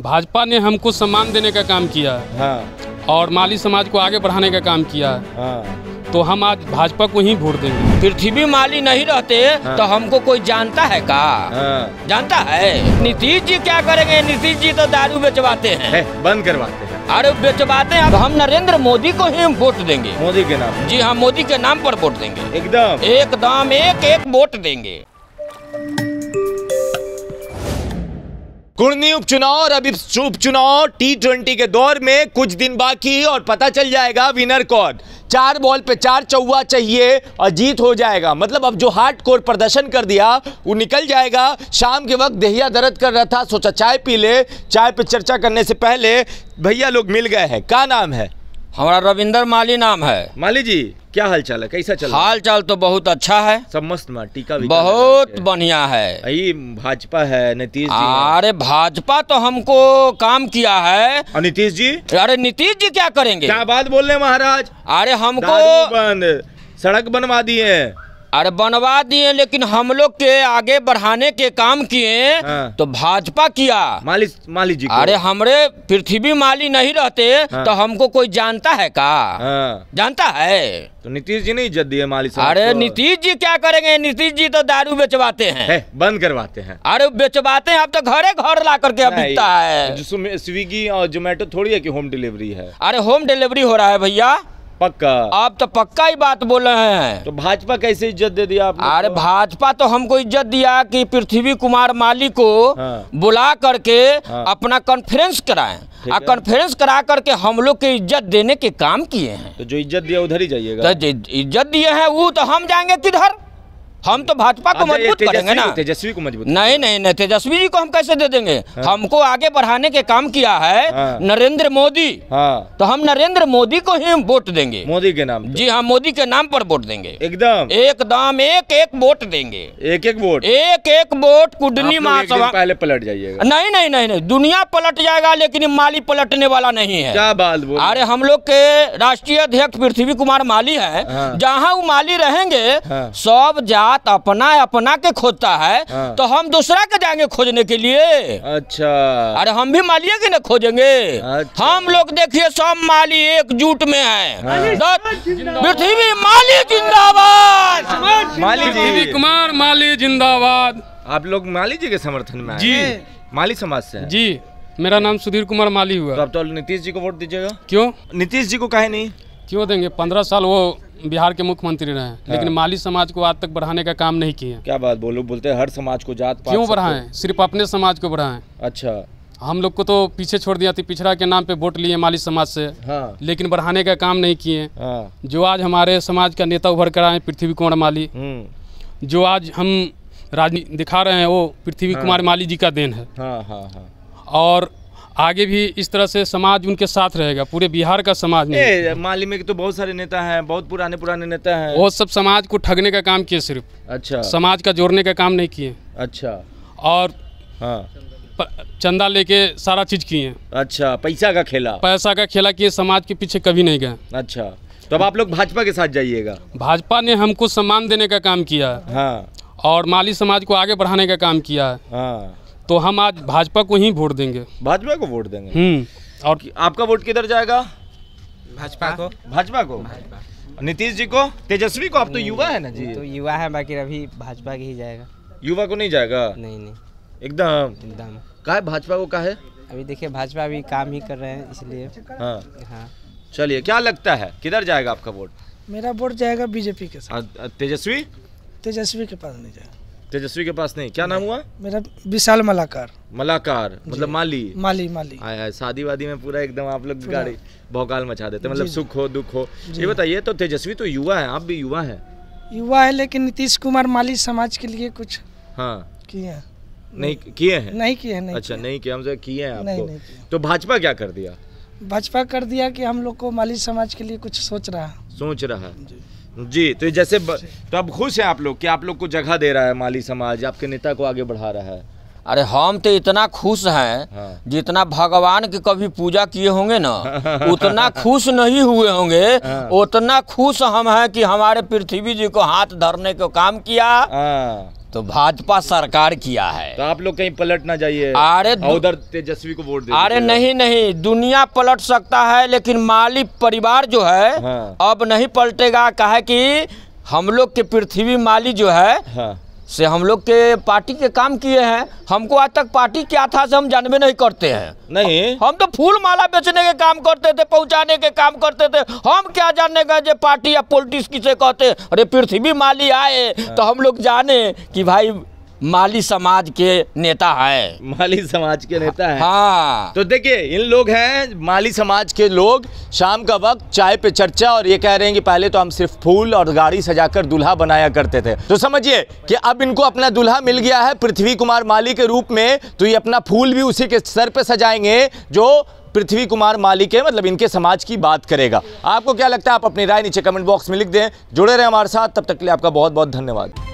भाजपा ने हमको सम्मान देने का काम किया हाँ। और माली समाज को आगे बढ़ाने का काम किया हाँ। तो हम आज भाजपा को ही वोट देंगे पृथ्वी माली नहीं रहते हाँ। तो हमको कोई जानता है का हाँ। जानता है नीतीश जी क्या करेंगे नीतीश जी तो दारू बेचवाते हैं है, बंद करवाते हैं अरे बेचवाते हैं अब हम नरेंद्र मोदी को ही वोट देंगे मोदी के नाम जी हाँ मोदी के नाम पर वोट देंगे एकदम एकदम एक एक वोट देंगे कुर्नी उपचुनाव और अभी उपचुनाव टी ट्वेंटी के दौर में कुछ दिन बाकी और पता चल जाएगा विनर कौन चार बॉल पे चार चौवा चाहिए और जीत हो जाएगा मतलब अब जो हार्ड कोर प्रदर्शन कर दिया वो निकल जाएगा शाम के वक्त दहिया दर्द कर रहा था सोचा चाय पी ले चाय पे चर्चा करने से पहले भैया लोग मिल गए हैं क्या नाम है हमारा रविंदर माली नाम है माली जी क्या हाल चाल है कैसा चल हाल चाल तो बहुत अच्छा है सब मस्त मा टीका भी बहुत बढ़िया है ये भाजपा है नीतीश जी अरे भाजपा तो हमको काम किया है नीतीश जी अरे नीतीश जी क्या करेंगे क्या बात बोल रहे महाराज अरे हमको सड़क बनवा दी है अरे बनवा दिए लेकिन हम लोग के आगे बढ़ाने के काम किए हाँ। तो भाजपा किया माली माली जी अरे हमरे पृथ्वी माली नहीं रहते हाँ। तो हमको कोई जानता है का हाँ। जानता है तो नीतीश जी नहीं इज्जत दिए माली अरे नीतीश जी क्या करेंगे नीतीश जी तो दारू बेचवाते हैं है, बंद करवाते हैं अरे बेचवाते हैं अब तो घरे घर ला करके अब बिकता है स्विगी और जोमेटो थोड़ी है की होम डिलीवरी है अरे होम डिलीवरी हो रहा है भैया पक्का आप तो पक्का ही बात बोले हैं तो भाजपा कैसे इज्जत दे दिया आपने अरे तो? भाजपा तो हमको इज्जत दिया कि पृथ्वी कुमार माली को हाँ। बुला करके हाँ। अपना कॉन्फ्रेंस कराए और कॉन्फ्रेंस करा करके हम लोग के इज्जत देने के काम किए हैं तो जो इज्जत दिया उधर ही जाइएगा तो इज्जत दिए हैं वो तो हम जाएंगे किधर हम तो भाजपा को मजबूत करेंगे ना तेजस्वी को मजबूत नहीं नहीं नहीं तेजस्वी जी को हम कैसे दे देंगे हाँ। हमको आगे बढ़ाने के काम किया है हाँ। नरेंद्र मोदी हाँ। तो हम नरेंद्र मोदी को ही वोट देंगे मोदी के नाम जी हाँ मोदी के नाम पर वोट देंगे एकदम एकदम एक एक वोट देंगे एक एक वोट एक एक वोट कुडनी महासभा पहले पलट जाइएगा नहीं नहीं नहीं नहीं दुनिया पलट जाएगा लेकिन माली पलटने वाला नहीं है क्या बात अरे हम लोग के राष्ट्रीय अध्यक्ष पृथ्वी कुमार माली है हाँ। जहाँ वो माली रहेंगे हाँ। सब जा बात अपना अपना के खोजता है हाँ। तो हम दूसरा के जाएंगे खोजने के लिए अच्छा अरे हम भी मालिए के ना खोजेंगे अच्छा। हम लोग देखिए सब माली एकजुट में है हाँ। पृथ्वी माली जिंदाबाद माली कुमार माली जिंदाबाद आप लोग माली जी के समर्थन में जी माली समाज से जी मेरा नाम सुधीर कुमार माली हुआ तो आप तो नीतीश जी को वोट दीजिएगा क्यों नीतीश जी को कहे नहीं क्यों देंगे पंद्रह साल वो बिहार के मुख्यमंत्री रहे लेकिन हाँ। माली समाज को आज तक बढ़ाने का काम नहीं किए क्या बात बोलो बोलते हैं हर समाज को जात क्यों बढ़ाए सिर्फ अपने समाज को बढ़ाए अच्छा हम लोग को तो पीछे छोड़ दिया थी पिछड़ा के नाम पे वोट लिए माली समाज से हाँ। लेकिन बढ़ाने का काम नहीं किए हाँ। जो आज हमारे समाज का नेता उभर कर आए पृथ्वी कुमार माली हम्म। जो आज हम राजनीति दिखा रहे हैं वो पृथ्वी हाँ। कुमार माली जी का देन है हाँ, हाँ, हाँ। और आगे भी इस तरह से समाज उनके साथ रहेगा पूरे बिहार का समाज नहीं माली में तो बहुत सारे नेता हैं बहुत पुराने पुराने नेता हैं वो सब समाज को ठगने का काम किए सिर्फ अच्छा समाज का जोड़ने का काम नहीं किए अच्छा और हाँ चंदा लेके सारा चीज किए अच्छा पैसा का खेला पैसा का खेला किए समाज के पीछे कभी नहीं गए अच्छा तो अब आप लोग भाजपा के साथ जाइएगा भाजपा ने हमको सम्मान देने का काम किया हाँ। और माली समाज को आगे बढ़ाने का काम किया है हाँ। तो हम आज भाजपा को ही वोट देंगे भाजपा को वोट देंगे हम्म और आपका वोट किधर जाएगा भाजपा को भाजपा को नीतीश जी को तेजस्वी को आप तो युवा है ना जी तो युवा है बाकी अभी भाजपा के ही जाएगा युवा को नहीं जाएगा नहीं नहीं एकदम एकदम का है भाजपा को का है अभी देखिए भाजपा अभी काम ही कर रहे हैं इसलिए हाँ हाँ चलिए क्या लगता है किधर जाएगा आपका वोट मेरा वोट जाएगा बीजेपी के साथ तेजस्वी तेजस्वी के पास नहीं जाएगा तेजस्वी के पास नहीं क्या नाम हुआ मेरा विशाल मलाकार मलाकार मतलब माली माली माली आया, शादी वादी में पूरा एकदम आप लोग गाड़ी भौकाल मचा देते मतलब सुख हो दुख हो ये बताइए तो तेजस्वी तो युवा है आप भी युवा है युवा है लेकिन नीतीश कुमार माली समाज के लिए कुछ हाँ किए नहीं किए हैं नहीं किए हैं अच्छा नहीं किए हमसे किए हैं आपको तो भाजपा क्या कर दिया भाजपा कर दिया कि हम लोग को माली समाज के लिए कुछ सोच रहा सोच रहा है जी तो जैसे ब, तो अब खुश हैं आप लोग कि आप लोग को जगह दे रहा है माली समाज आपके नेता को आगे बढ़ा रहा है अरे हम तो इतना खुश हैं हाँ। जितना भगवान की कभी पूजा किए होंगे ना उतना खुश नहीं हुए होंगे हाँ। उतना खुश हम हैं कि हमारे पृथ्वी जी को हाथ धरने का काम किया हाँ। तो भाजपा सरकार किया है तो आप लोग कहीं पलट ना जाइए अरे उधर तेजस्वी को वोट अरे नहीं नहीं दुनिया पलट सकता है लेकिन माली परिवार जो है हाँ। अब नहीं पलटेगा कहा कि हम लोग के पृथ्वी माली जो है हाँ। से हम लोग के पार्टी के काम किए हैं हमको आज तक पार्टी क्या था से हम जानबे नहीं करते हैं नहीं हम तो फूल माला बेचने के काम करते थे पहुंचाने के काम करते थे हम क्या जानने का जो पार्टी या पोलिटिक्स किसे कहते अरे पृथ्वी माली आए हाँ। तो हम लोग जाने कि भाई माली समाज के नेता है माली समाज के नेता है हाँ तो देखिए इन लोग हैं माली समाज के लोग शाम का वक्त चाय पे चर्चा और ये कह रहे हैं कि पहले तो हम सिर्फ फूल और गाड़ी सजाकर दूल्हा बनाया करते थे तो समझिए कि अब इनको अपना दूल्हा मिल गया है पृथ्वी कुमार माली के रूप में तो ये अपना फूल भी उसी के सर पे सजाएंगे जो पृथ्वी कुमार माली के मतलब इनके समाज की बात करेगा आपको क्या लगता है आप अपनी राय नीचे कमेंट बॉक्स में लिख दें जुड़े रहे हमारे साथ तब तक के लिए आपका बहुत बहुत धन्यवाद